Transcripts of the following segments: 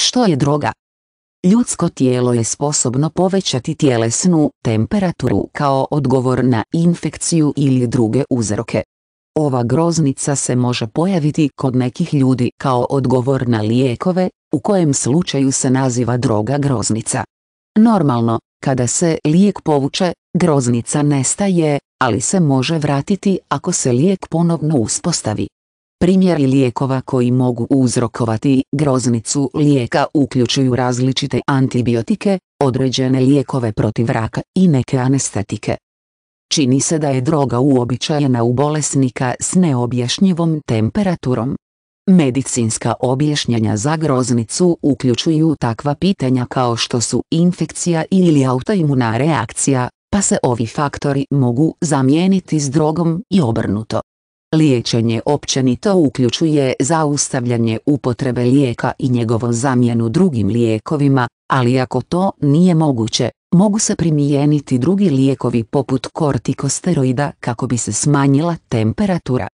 Što je droga? Ljudsko tijelo je sposobno povećati tjelesnu temperaturu kao odgovor na infekciju ili druge uzroke. Ova groznica se može pojaviti kod nekih ljudi kao odgovor na lijekove, u kojem slučaju se naziva droga groznica. Normalno, kada se lijek povuče, groznica nestaje, ali se može vratiti ako se lijek ponovno uspostavi. Primjeri lijekova koji mogu uzrokovati groznicu lijeka uključuju različite antibiotike, određene lijekove protiv raka i neke anestetike. Čini se da je droga uobičajena u bolesnika s neobjašnjivom temperaturom. Medicinska objašnjenja za groznicu uključuju takva pitanja kao što su infekcija ili autoimuna reakcija, pa se ovi faktori mogu zamijeniti s drogom i obrnuto. Liječenje općenito uključuje zaustavljanje upotrebe lijeka i njegovu zamjenu drugim lijekovima, ali ako to nije moguće, mogu se primijeniti drugi lijekovi poput kortikosteroida kako bi se smanjila temperatura.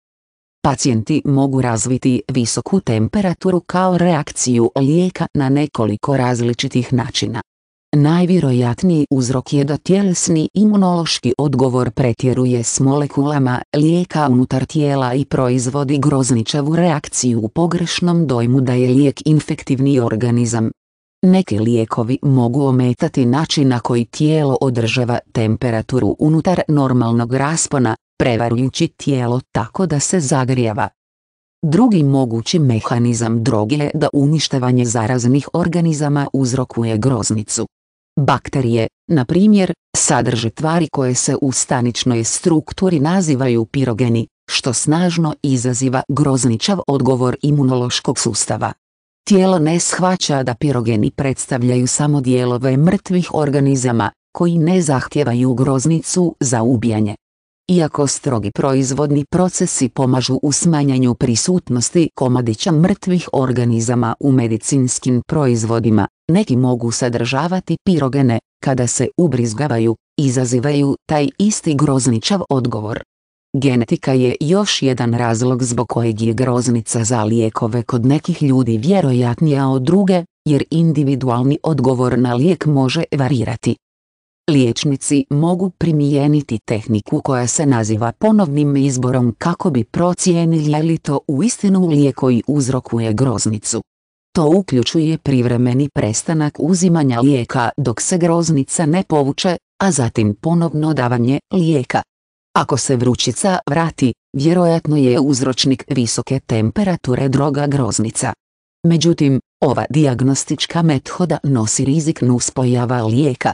Pacijenti mogu razviti visoku temperaturu kao reakciju lijeka na nekoliko različitih načina, Najvjerojatniji uzrok je da tjelesni imunološki odgovor pretjeruje s molekulama lijeka unutar tijela i proizvodi grozničavu reakciju u pogrešnom dojmu da je lijek infektivni organizam. Neki lijekovi mogu ometati način na koji tijelo održava temperaturu unutar normalnog raspona, prevarujući tijelo tako da se zagrijava. Drugi mogući mehanizam droge je da uništavanje zaraznih organizama uzrokuje groznicu. Bakterije, na primjer, sadrže tvari koje se u staničnoj strukturi nazivaju pirogeni, što snažno izaziva grozničav odgovor imunološkog sustava. Tijelo ne shvaća da pirogeni predstavljaju samo dijelove mrtvih organizama, koji ne zahtijevaju groznicu za ubijanje, iako strogi proizvodni procesi pomažu u smanjanju prisutnosti komadića mrtvih organizama u medicinskim proizvodima, neki mogu sadržavati pirogene, kada se ubrizgavaju, izazivaju taj isti grozničav odgovor. Genetika je još jedan razlog zbog kojeg je groznica za lijekove kod nekih ljudi vjerojatnija od druge, jer individualni odgovor na lijek može varirati. Liječnici mogu primijeniti tehniku koja se naziva ponovnim izborom kako bi procijenili je li to uistinu lijek koji uzrokuje groznicu. To uključuje privremeni prestanak uzimanja lijeka dok se groznica ne povuče, a zatim ponovno davanje lijeka. Ako se vrućica vrati, vjerojatno je uzročnik visoke temperature droga groznica. Međutim, ova dijagnostička methoda nosi rizik nuspojava lijeka.